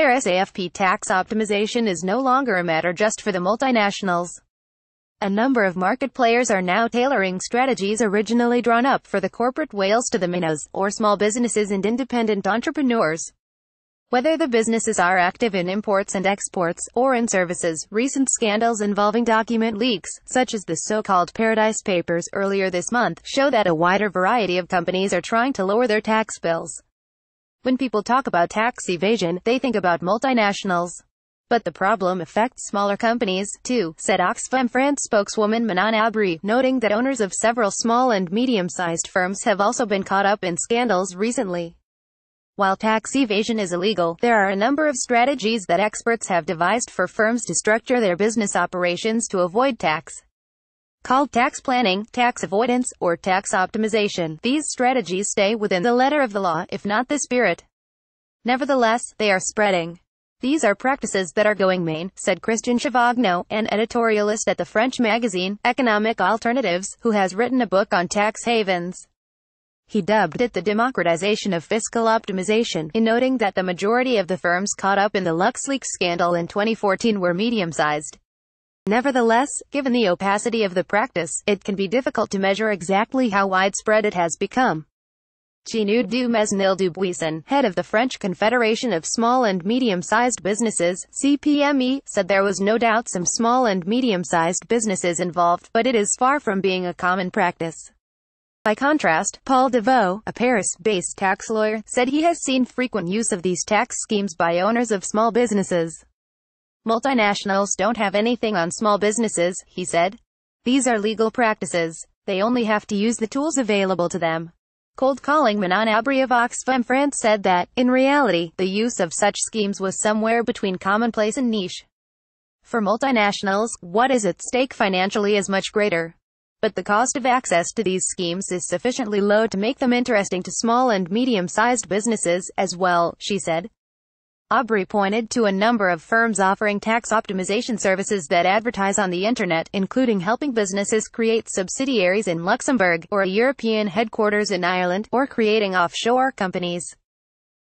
Paris AFP tax optimization is no longer a matter just for the multinationals. A number of market players are now tailoring strategies originally drawn up for the corporate whales to the minnows, or small businesses and independent entrepreneurs. Whether the businesses are active in imports and exports, or in services, recent scandals involving document leaks, such as the so-called Paradise Papers earlier this month, show that a wider variety of companies are trying to lower their tax bills. When people talk about tax evasion, they think about multinationals. But the problem affects smaller companies, too, said Oxfam France spokeswoman Manon Abri, noting that owners of several small and medium-sized firms have also been caught up in scandals recently. While tax evasion is illegal, there are a number of strategies that experts have devised for firms to structure their business operations to avoid tax called tax planning, tax avoidance, or tax optimization. These strategies stay within the letter of the law, if not the spirit. Nevertheless, they are spreading. These are practices that are going main, said Christian Chavagno, an editorialist at the French magazine, Economic Alternatives, who has written a book on tax havens. He dubbed it the democratization of fiscal optimization, in noting that the majority of the firms caught up in the LuxLeaks scandal in 2014 were medium-sized. Nevertheless, given the opacity of the practice, it can be difficult to measure exactly how widespread it has become. Genoud du Mesnil du Buisson, head of the French Confederation of Small and Medium-Sized Businesses, CPME, said there was no doubt some small and medium-sized businesses involved, but it is far from being a common practice. By contrast, Paul DeVoe, a Paris-based tax lawyer, said he has seen frequent use of these tax schemes by owners of small businesses. Multinationals don't have anything on small businesses, he said. These are legal practices. They only have to use the tools available to them. Cold calling Manon Abri of Oxfam France said that, in reality, the use of such schemes was somewhere between commonplace and niche. For multinationals, what is at stake financially is much greater. But the cost of access to these schemes is sufficiently low to make them interesting to small and medium-sized businesses, as well, she said. Aubrey pointed to a number of firms offering tax optimization services that advertise on the internet, including helping businesses create subsidiaries in Luxembourg, or a European headquarters in Ireland, or creating offshore companies.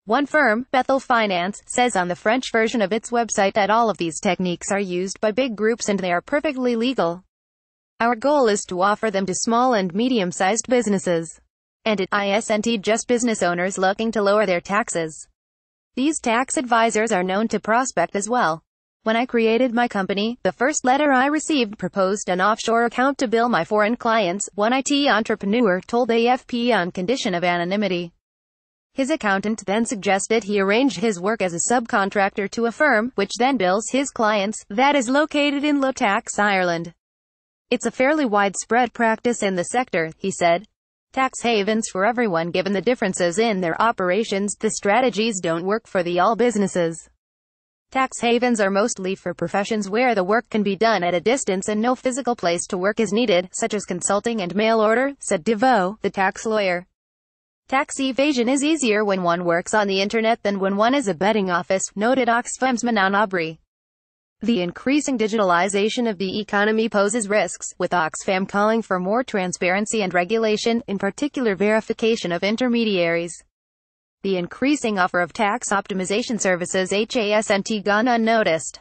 One firm, Bethel Finance, says on the French version of its website that all of these techniques are used by big groups and they are perfectly legal. Our goal is to offer them to small and medium-sized businesses. And it isn't just business owners looking to lower their taxes. These tax advisors are known to prospect as well. When I created my company, the first letter I received proposed an offshore account to bill my foreign clients, one IT entrepreneur told AFP on condition of anonymity. His accountant then suggested he arrange his work as a subcontractor to a firm, which then bills his clients, that is located in low-tax Ireland. It's a fairly widespread practice in the sector, he said tax havens for everyone given the differences in their operations, the strategies don't work for the all businesses. Tax havens are mostly for professions where the work can be done at a distance and no physical place to work is needed, such as consulting and mail order, said DeVoe, the tax lawyer. Tax evasion is easier when one works on the internet than when one is a betting office, noted Oxfam's Manon Aubrey. The increasing digitalization of the economy poses risks, with Oxfam calling for more transparency and regulation, in particular verification of intermediaries. The increasing offer of tax optimization services HASNT gone unnoticed.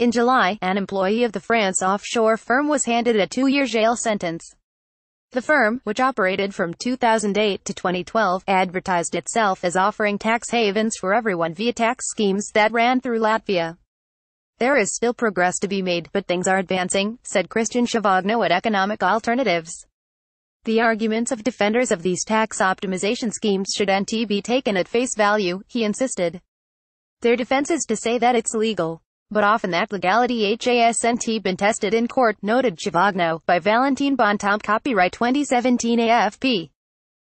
In July, an employee of the France offshore firm was handed a two-year jail sentence. The firm, which operated from 2008 to 2012, advertised itself as offering tax havens for everyone via tax schemes that ran through Latvia. There is still progress to be made, but things are advancing, said Christian Shavagno at Economic Alternatives. The arguments of defenders of these tax optimization schemes should NT be taken at face value, he insisted. Their defense is to say that it's legal. But often that legality HASNT been tested in court, noted Chivagno, by Valentin Bontomp copyright 2017 AFP.